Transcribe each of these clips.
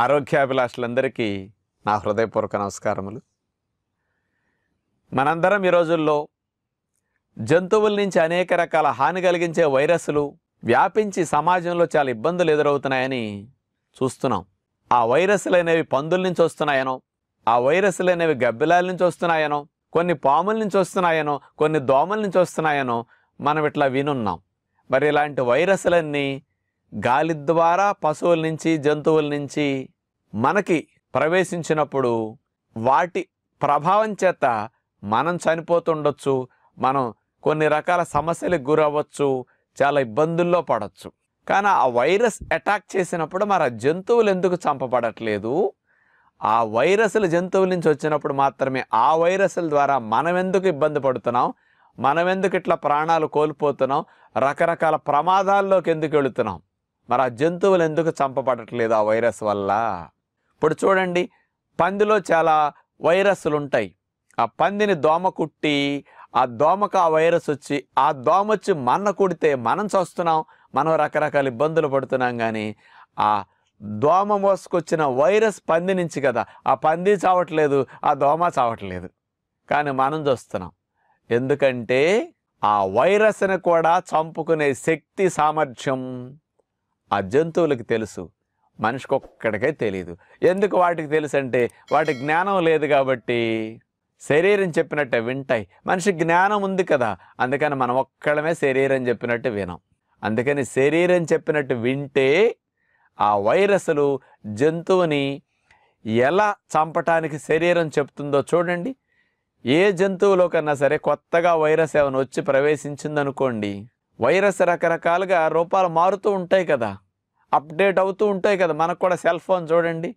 ఆరోగ్యాభిలాషులందరికీ నా హృదయపూర్వక నమస్కారములు మనందరం ఈ రోజుల్లో జంతువుల నుంచి అనేక రకాల హాని కలిగించే వైరస్లు వ్యాపించి సమాజంలో చాలా ఇబ్బందులు ఎదురవుతున్నాయని చూస్తున్నాం ఆ వైరస్లు అనేవి పందుల నుంచి వస్తున్నాయనో ఆ వైరస్లు అనేవి గబ్బిలాల నుంచి వస్తున్నాయనో కొన్ని పాముల నుంచి వస్తున్నాయనో కొన్ని దోమల నుంచి వస్తున్నాయనో మనం ఇట్లా వినున్నాం మరి ఇలాంటి వైరస్లన్నీ గాలి ద్వారా పశువుల నుంచి జంతువుల నుంచి మనకి ప్రవేశించినప్పుడు వాటి ప్రభావం చేత మనం చనిపోతుండొచ్చు మనం కొన్ని రకాల సమస్యలకు గురవ్వచ్చు చాలా ఇబ్బందుల్లో పడవచ్చు కానీ ఆ వైరస్ అటాక్ చేసినప్పుడు మన జంతువులు ఎందుకు చంపబడట్లేదు ఆ వైరస్లు జంతువుల నుంచి వచ్చినప్పుడు మాత్రమే ఆ వైరస్ల ద్వారా మనం ఎందుకు ఇబ్బంది పడుతున్నాం మనం ఎందుకు ఇట్లా ప్రాణాలు కోల్పోతున్నాం రకరకాల ప్రమాదాల్లోకి ఎందుకు వెళుతున్నాం మరి ఆ జంతువులు ఎందుకు చంపబడట్లేదు ఆ వైరస్ వల్ల ఇప్పుడు చూడండి పందిలో చాలా వైరస్లు ఉంటాయి ఆ పందిని దోమ కుట్టి ఆ దోమకు ఆ వైరస్ వచ్చి ఆ దోమ వచ్చి మన కుడితే మనం చస్తున్నాం మనం రకరకాల ఇబ్బందులు పడుతున్నాం కానీ ఆ దోమ మోసుకొచ్చిన వైరస్ పంది నుంచి కదా ఆ పంది చావట్లేదు ఆ దోమ చావట్లేదు కానీ మనం చూస్తున్నాం ఎందుకంటే ఆ వైరస్ని కూడా చంపుకునే శక్తి సామర్థ్యం ఆ జంతువులకు తెలుసు మనిషికి ఒక్కడికే తెలియదు ఎందుకు వాటికి తెలుసు అంటే వాటి జ్ఞానం లేదు కాబట్టి శరీరం చెప్పినట్టే వింటాయి మనిషి జ్ఞానం ఉంది కదా అందుకని మనం ఒక్కడమే శరీరం చెప్పినట్టు వినాం అందుకని శరీరం చెప్పినట్టు వింటే ఆ వైరస్లు జంతువుని ఎలా చంపటానికి శరీరం చెప్తుందో చూడండి ఏ జంతువులో కన్నా సరే కొత్తగా వైరస్ ఏమైనా వచ్చి ప్రవేశించిందనుకోండి వైరస్ రకరకాలుగా రూపాలు మారుతూ ఉంటాయి కదా అప్డేట్ అవుతూ ఉంటాయి కదా మనకు కూడా సెల్ ఫోన్ చూడండి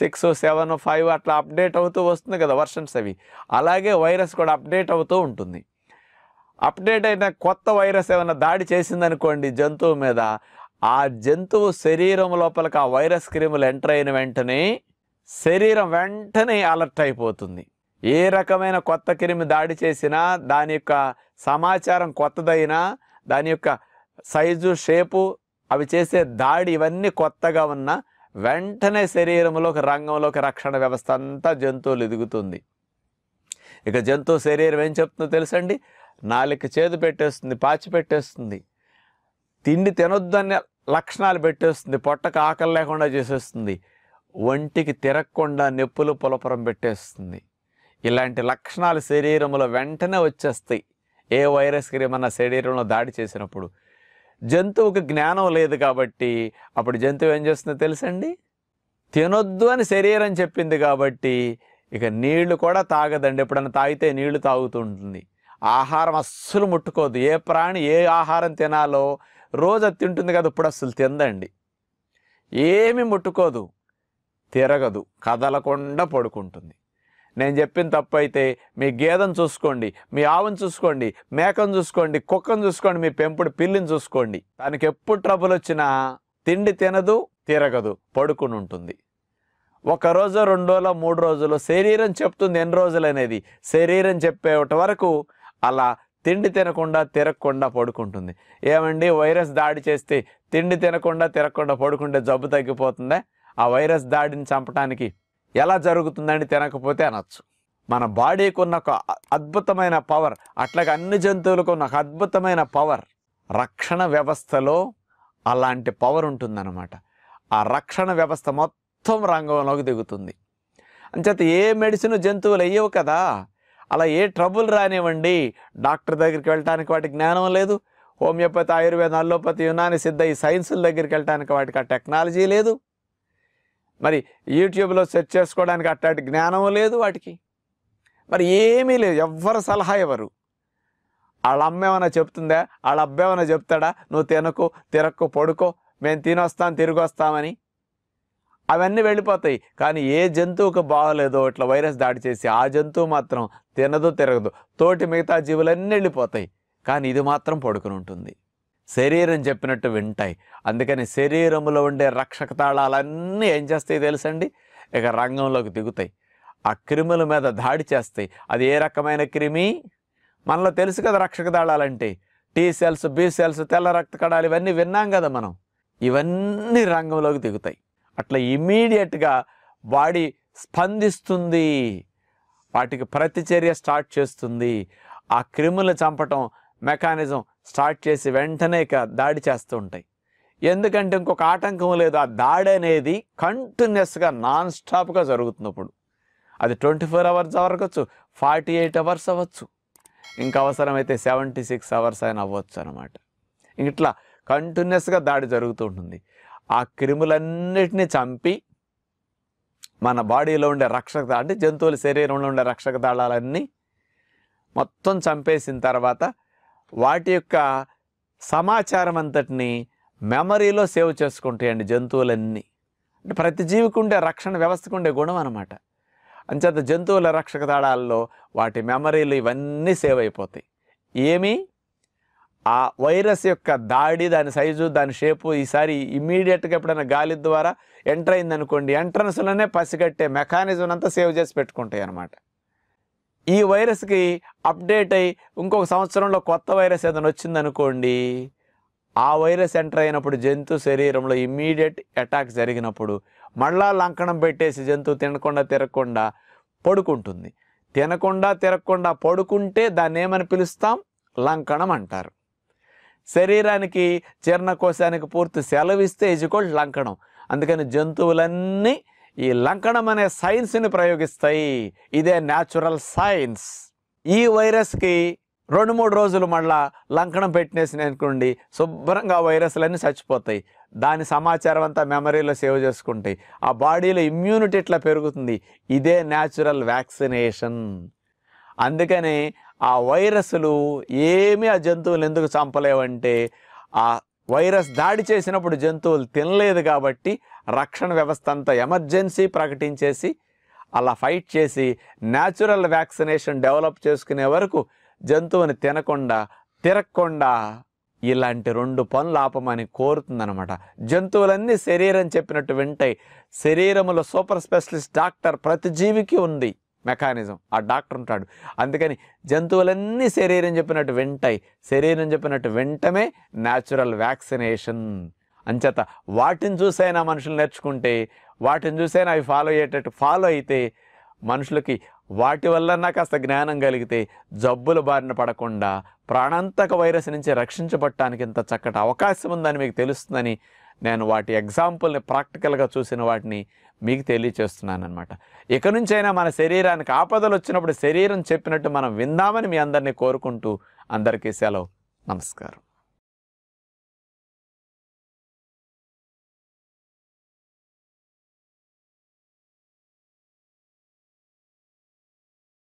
సిక్స్ సెవెన్ ఫైవ్ అట్లా అప్డేట్ అవుతూ వస్తుంది కదా వర్షన్స్ అవి అలాగే వైరస్ కూడా అప్డేట్ అవుతూ ఉంటుంది అప్డేట్ అయిన కొత్త వైరస్ ఏమైనా దాడి చేసిందనుకోండి జంతువు మీద ఆ జంతువు శరీరం లోపలికి ఆ వైరస్ క్రిములు ఎంటర్ అయిన వెంటనే శరీరం వెంటనే అలర్ట్ అయిపోతుంది ఏ రకమైన కొత్త క్రిమి దాడి చేసినా దాని యొక్క సమాచారం కొత్తదైనా దాని యొక్క సైజు షేపు అవి చేసే దాడి ఇవన్నీ కొత్తగా ఉన్న వెంటనే శరీరంలోకి రంగంలోకి రక్షణ వ్యవస్థ అంతా జంతువులు ఎదుగుతుంది ఇక జంతువు శరీరం ఏం చెప్తుందో తెలుసండి నాలుక చేదు పెట్టేస్తుంది పాచి పెట్టేస్తుంది తిండి తినొద్దు అనే లక్షణాలు పెట్టేస్తుంది పొట్టకు ఆకలి లేకుండా చేసేస్తుంది ఒంటికి తిరగకుండా నొప్పులు పొలపురం పెట్టేస్తుంది ఇలాంటి లక్షణాలు శరీరంలో వెంటనే వచ్చేస్తాయి ఏ వైరస్ మన శరీరంలో దాడి చేసినప్పుడు జంతువుకి జ్ఞానం లేదు కాబట్టి అప్పుడు జంతువు ఏం చేస్తుందో తెలుసండి తినొద్దు అని శరీరం చెప్పింది కాబట్టి ఇక నీళ్లు కూడా తాగదండి ఎప్పుడన్నా తాగితే నీళ్లు తాగుతుంటుంది ఆహారం అస్సలు ముట్టుకోదు ఏ ప్రాణి ఏ ఆహారం తినాలో రోజు అది తింటుంది కదా ఇప్పుడు అస్సలు తిందండి ఏమి ముట్టుకోదు తిరగదు కదలకుండా పడుకుంటుంది నేను చెప్పిన తప్పు అయితే మీ గేదెను చూసుకోండి మీ ఆవును చూసుకోండి మేకను చూసుకోండి కుక్కను చూసుకోండి మీ పెంపుడు పిల్లిని చూసుకోండి దానికి ఎప్పుడు ట్రబుల్ వచ్చినా తిండి తినదు తిరగదు పడుకుని ఉంటుంది ఒక రోజు రెండు రోజుల మూడు రోజులు శరీరం చెప్తుంది ఎన్ని రోజులు అనేది శరీరం చెప్పేట వరకు అలా తిండి తినకుండా తిరగకుండా పడుకుంటుంది ఏమండి వైరస్ దాడి చేస్తే తిండి తినకుండా తిరగకుండా పడుకుంటే జబ్బు తగ్గిపోతుందా ఆ వైరస్ దాడిని చంపడానికి ఎలా జరుగుతుందని తినకపోతే అనొచ్చు మన బాడీకి ఉన్న ఒక అద్భుతమైన పవర్ అట్లాగే అన్ని జంతువులకు ఉన్న ఒక అద్భుతమైన పవర్ రక్షణ వ్యవస్థలో అలాంటి పవర్ ఉంటుందన్నమాట ఆ రక్షణ వ్యవస్థ మొత్తం రంగంలోకి దిగుతుంది అంచేత ఏ మెడిసిన్ జంతువులు వేయవు కదా అలా ఏ ట్రబుల్ రానివ్వండి డాక్టర్ దగ్గరికి వెళ్ళటానికి వాటి జ్ఞానం లేదు హోమియోపతి ఆయుర్వేద అల్లోపతి యునాని సిద్ధ ఈ సైన్సుల దగ్గరికి వెళ్ళటానికి వాటికి ఆ టెక్నాలజీ లేదు మరి యూట్యూబ్లో సెర్చ్ చేసుకోవడానికి అట్లాంటి జ్ఞానం లేదు వాటికి మరి ఏమీ లేదు ఎవ్వరు సలహా ఇవ్వరు వాళ్ళ అమ్మ ఏమైనా చెప్తుందా వాళ్ళ అబ్బాయి ఏమైనా చెప్తాడా నువ్వు తినకు తిరక్కు పడుకో మేము తినొస్తాం తిరిగి వస్తామని అవన్నీ వెళ్ళిపోతాయి కానీ ఏ జంతువుకు బాగలేదో ఇట్లా వైరస్ దాడి చేసి ఆ జంతువు మాత్రం తినదు తిరగదు తోటి మిగతా జీవులన్నీ వెళ్ళిపోతాయి కానీ ఇది మాత్రం పడుకుని ఉంటుంది శరీరం చెప్పినట్టు వింటాయి అందుకని శరీరంలో ఉండే రక్షక తాళాలన్నీ ఏం చేస్తాయి తెలుసండి ఇక రంగంలోకి దిగుతాయి ఆ క్రిముల మీద దాడి చేస్తాయి అది ఏ రకమైన క్రిమి మనలో తెలుసు కదా రక్షక దాళాలంటే టీ సెల్స్ బి సెల్స్ తెల్ల రక్త కణాలు ఇవన్నీ విన్నాం కదా మనం ఇవన్నీ రంగంలోకి దిగుతాయి అట్లా ఇమీడియట్గా బాడీ స్పందిస్తుంది వాటికి ప్రతిచర్య స్టార్ట్ చేస్తుంది ఆ క్రిములు చంపటం మెకానిజం స్టార్ట్ చేసి వెంటనే ఇక దాడి చేస్తూ ఉంటాయి ఎందుకంటే ఇంకొక ఆటంకం లేదు ఆ దాడి అనేది కంటిన్యూస్గా నాన్ స్టాప్గా జరుగుతున్నప్పుడు అది ట్వంటీ ఫోర్ అవర్స్ అవ్వచ్చు ఫార్టీ ఎయిట్ అవర్స్ అవ్వచ్చు ఇంకా అవసరమైతే సెవెంటీ సిక్స్ అవర్స్ అయినా అవ్వచ్చు అనమాట ఇట్లా కంటిన్యూస్గా దాడి జరుగుతూ ఉంటుంది ఆ క్రిములన్నిటినీ చంపి మన బాడీలో ఉండే రక్షక అంటే జంతువుల శరీరంలో ఉండే రక్షక దాళాలన్నీ మొత్తం చంపేసిన తర్వాత వాటి యొక్క సమాచారం అంతటిని మెమరీలో సేవ్ చేసుకుంటాయండి జంతువులన్నీ అంటే ప్రతి జీవికి ఉండే రక్షణ వ్యవస్థకు ఉండే గుణం అనమాట అంచేత జంతువుల రక్షక తాళాల్లో వాటి మెమరీలు ఇవన్నీ సేవ్ అయిపోతాయి ఏమి ఆ వైరస్ యొక్క దాడి దాని సైజు దాని షేపు ఈసారి ఇమీడియట్గా ఎప్పుడైనా గాలి ద్వారా ఎంటర్ అయిందనుకోండి ఎంట్రన్స్లోనే పసిగట్టే మెకానిజం అంతా సేవ్ చేసి పెట్టుకుంటాయి అనమాట ఈ వైరస్కి అప్డేట్ అయ్యి ఇంకొక సంవత్సరంలో కొత్త వైరస్ ఏదైనా వచ్చిందనుకోండి ఆ వైరస్ ఎంటర్ అయినప్పుడు జంతు శరీరంలో ఇమ్మీడియట్ అటాక్ జరిగినప్పుడు మళ్ళా లంకణం పెట్టేసి జంతువు తినకుండా తిరగకుండా పడుకుంటుంది తినకుండా తిరగకుండా పడుకుంటే దాన్ని ఏమని పిలుస్తాం లంకణం అంటారు శరీరానికి చీర్ణకోశానికి పూర్తి సెలవిస్తే ఇజుకోల్డ్ లంకణం అందుకని జంతువులన్నీ ఈ లంకణం అనే సైన్స్ని ప్రయోగిస్తాయి ఇదే న్యాచురల్ సైన్స్ ఈ వైరస్కి రెండు మూడు రోజులు మళ్ళా లంకణం పెట్టినేసి అనుకోండి శుభ్రంగా వైరస్లన్నీ చచ్చిపోతాయి దాని సమాచారం అంతా మెమరీలో సేవ్ చేసుకుంటాయి ఆ బాడీలో ఇమ్యూనిటీ ఇట్లా పెరుగుతుంది ఇదే న్యాచురల్ వ్యాక్సినేషన్ అందుకనే ఆ వైరస్లు ఏమీ ఆ జంతువులు ఎందుకు చంపలేవంటే ఆ వైరస్ దాడి చేసినప్పుడు జంతువులు తినలేదు కాబట్టి రక్షణ వ్యవస్థ అంతా ఎమర్జెన్సీ ప్రకటించేసి అలా ఫైట్ చేసి న్యాచురల్ వ్యాక్సినేషన్ డెవలప్ చేసుకునే వరకు జంతువుని తినకుండా తిరగకుండా ఇలాంటి రెండు పనులు ఆపమని కోరుతుందనమాట జంతువులన్నీ శరీరం చెప్పినట్టు వింటాయి శరీరములో సూపర్ స్పెషలిస్ట్ డాక్టర్ ప్రతి జీవికి ఉంది మెకానిజం ఆ డాక్టర్ ఉంటాడు అందుకని జంతువులన్నీ శరీరం చెప్పినట్టు వెంటాయి శరీరం చెప్పినట్టు వెంటమే న్యాచురల్ వ్యాక్సినేషన్ అంచేత వాటిని చూసైనా మనుషులు నేర్చుకుంటే వాటిని చూసైనా అవి ఫాలో అయ్యేటట్టు ఫాలో అయితే మనుషులకి వాటి వల్ల కాస్త జ్ఞానం కలిగితే జబ్బుల బారిన పడకుండా ప్రాణాంతక వైరస్ నుంచి రక్షించబట్టడానికి ఇంత చక్కటి అవకాశం ఉందని మీకు తెలుస్తుందని నేను వాటి ఎగ్జాంపుల్ని ప్రాక్టికల్గా చూసిన వాటిని మీకు తెలియచేస్తున్నాను అనమాట ఇక నుంచైనా మన శరీరానికి ఆపదలు వచ్చినప్పుడు శరీరం చెప్పినట్టు మనం విందామని మీ అందరినీ కోరుకుంటూ అందరికీ సెలవు నమస్కారం